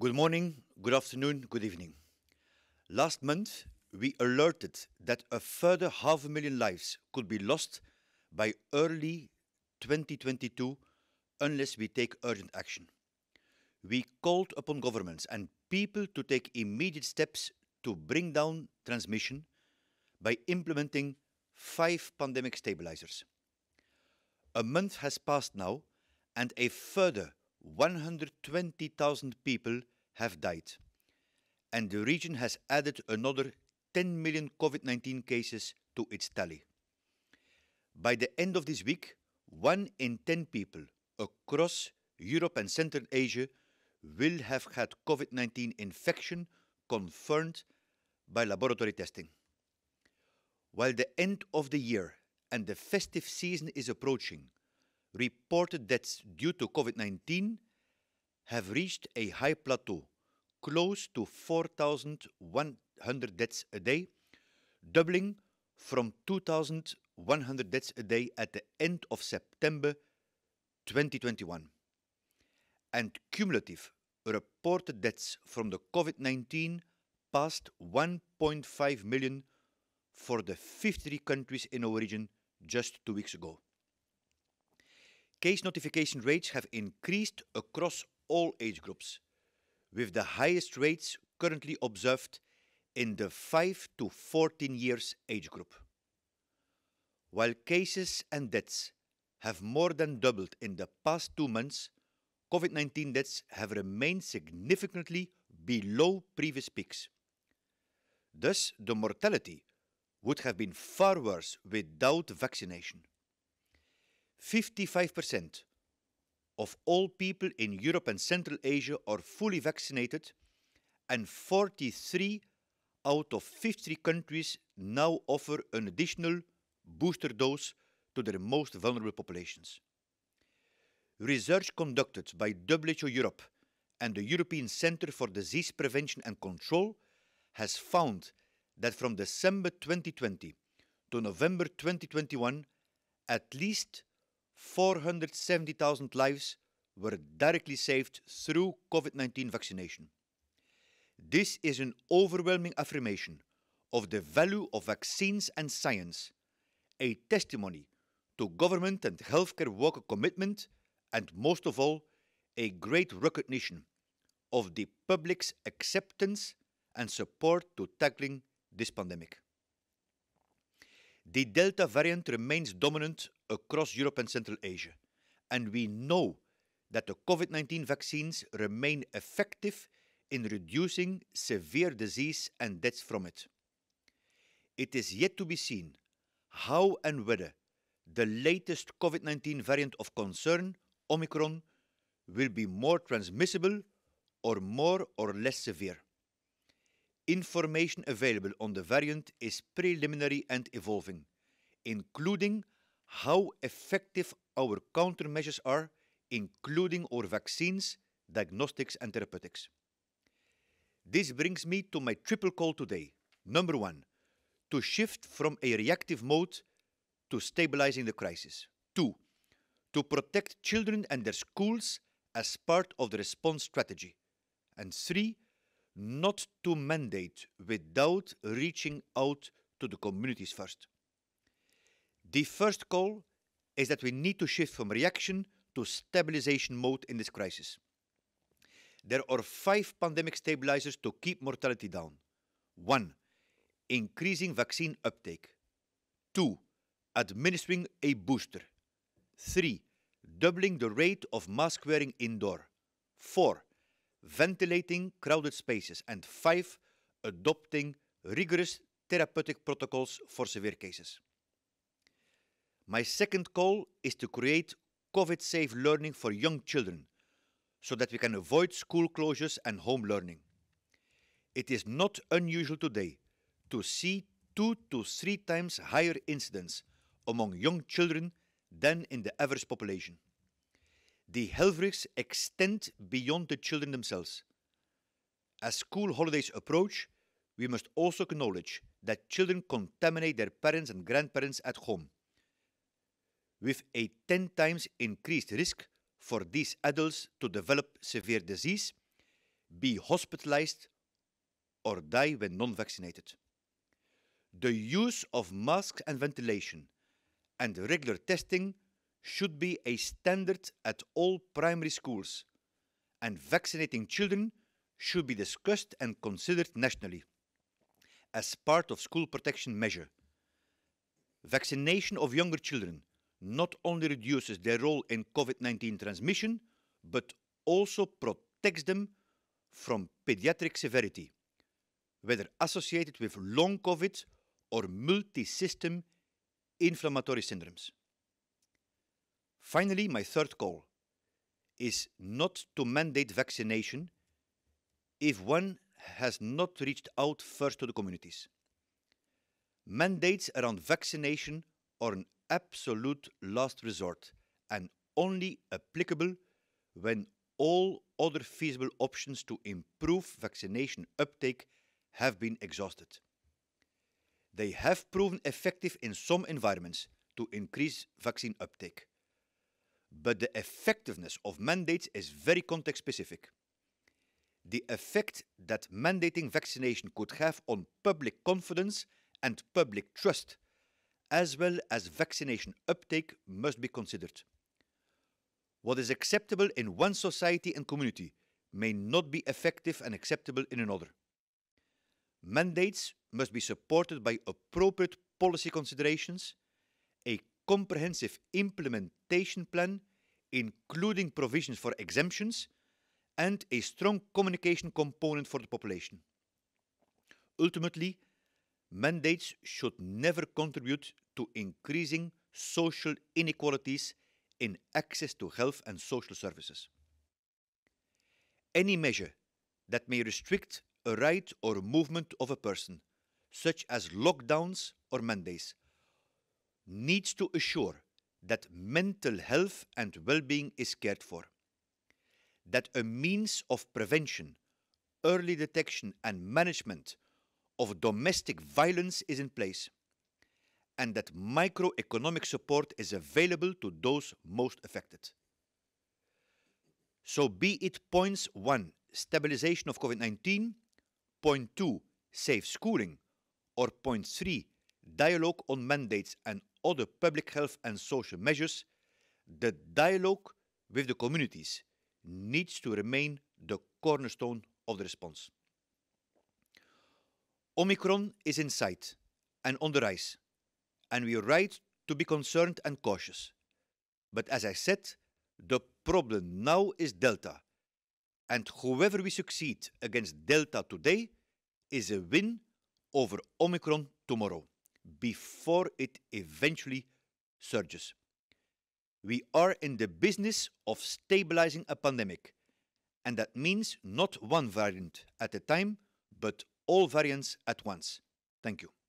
Good morning, good afternoon, good evening. Last month, we alerted that a further half a million lives could be lost by early 2022 unless we take urgent action. We called upon governments and people to take immediate steps to bring down transmission by implementing five pandemic stabilizers. A month has passed now, and a further 120,000 people have died, and the region has added another 10 million COVID 19 cases to its tally. By the end of this week, 1 in 10 people across Europe and Central Asia will have had COVID 19 infection confirmed by laboratory testing. While the end of the year and the festive season is approaching, reported deaths due to COVID 19 have reached a high plateau, close to 4,100 deaths a day, doubling from 2,100 deaths a day at the end of September 2021. And cumulative reported deaths from the COVID 19 passed 1.5 million for the 53 countries in our region just two weeks ago. Case notification rates have increased across all age groups, with the highest rates currently observed in the 5 to 14 years age group. While cases and deaths have more than doubled in the past two months, COVID 19 deaths have remained significantly below previous peaks. Thus, the mortality would have been far worse without vaccination. 55% of all people in Europe and Central Asia are fully vaccinated, and 43 out of 53 countries now offer an additional booster dose to their most vulnerable populations. Research conducted by WHO Europe and the European Centre for Disease Prevention and Control has found that from December 2020 to November 2021, at least 470,000 lives were directly saved through COVID 19 vaccination. This is an overwhelming affirmation of the value of vaccines and science, a testimony to government and healthcare worker commitment, and most of all, a great recognition of the public's acceptance and support to tackling this pandemic. The Delta variant remains dominant across Europe and Central Asia, and we know that the COVID 19 vaccines remain effective in reducing severe disease and deaths from it. It is yet to be seen how and whether the latest COVID 19 variant of concern, Omicron, will be more transmissible or more or less severe. Information available on the variant is preliminary and evolving, including how effective our countermeasures are, including our vaccines, diagnostics, and therapeutics. This brings me to my triple call today. Number one, to shift from a reactive mode to stabilizing the crisis. Two, to protect children and their schools as part of the response strategy. And three, not to mandate without reaching out to the communities first. The first call is that we need to shift from reaction to stabilization mode in this crisis. There are five pandemic stabilizers to keep mortality down. One, increasing vaccine uptake. Two, administering a booster. Three, doubling the rate of mask wearing indoor. Four, ventilating crowded spaces. And five, adopting rigorous therapeutic protocols for severe cases. My second goal is to create COVID safe learning for young children so that we can avoid school closures and home learning. It is not unusual today to see two to three times higher incidence among young children than in the average population. The health risks extend beyond the children themselves. As school holidays approach, we must also acknowledge that children contaminate their parents and grandparents at home with a 10 times increased risk for these adults to develop severe disease, be hospitalized, or die when non vaccinated. The use of masks and ventilation and regular testing should be a standard at all primary schools, and vaccinating children should be discussed and considered nationally as part of school protection measure. Vaccination of younger children not only reduces their role in COVID 19 transmission, but also protects them from pediatric severity, whether associated with long COVID or multi system inflammatory syndromes. Finally, my third call is not to mandate vaccination if one has not reached out first to the communities. Mandates around vaccination are an absolute last resort and only applicable when all other feasible options to improve vaccination uptake have been exhausted. They have proven effective in some environments to increase vaccine uptake. But the effectiveness of mandates is very context specific. The effect that mandating vaccination could have on public confidence and public trust as well as vaccination uptake must be considered. What is acceptable in one society and community may not be effective and acceptable in another. Mandates must be supported by appropriate policy considerations, a comprehensive implementation plan, including provisions for exemptions, and a strong communication component for the population. Ultimately, mandates should never contribute to increasing social inequalities in access to health and social services. Any measure that may restrict a right or movement of a person, such as lockdowns or mandates, needs to assure that mental health and well being is cared for, that a means of prevention, early detection, and management of domestic violence is in place and that microeconomic support is available to those most affected. So be it points 1, stabilization of COVID-19, point 2, safe schooling, or point 3, dialogue on mandates and other public health and social measures, the dialogue with the communities needs to remain the cornerstone of the response. Omicron is in sight and on the rise, and we are right to be concerned and cautious. But as I said, the problem now is Delta, and whoever we succeed against Delta today is a win over Omicron tomorrow, before it eventually surges. We are in the business of stabilizing a pandemic, and that means not one variant at a time, but all variants at once. Thank you.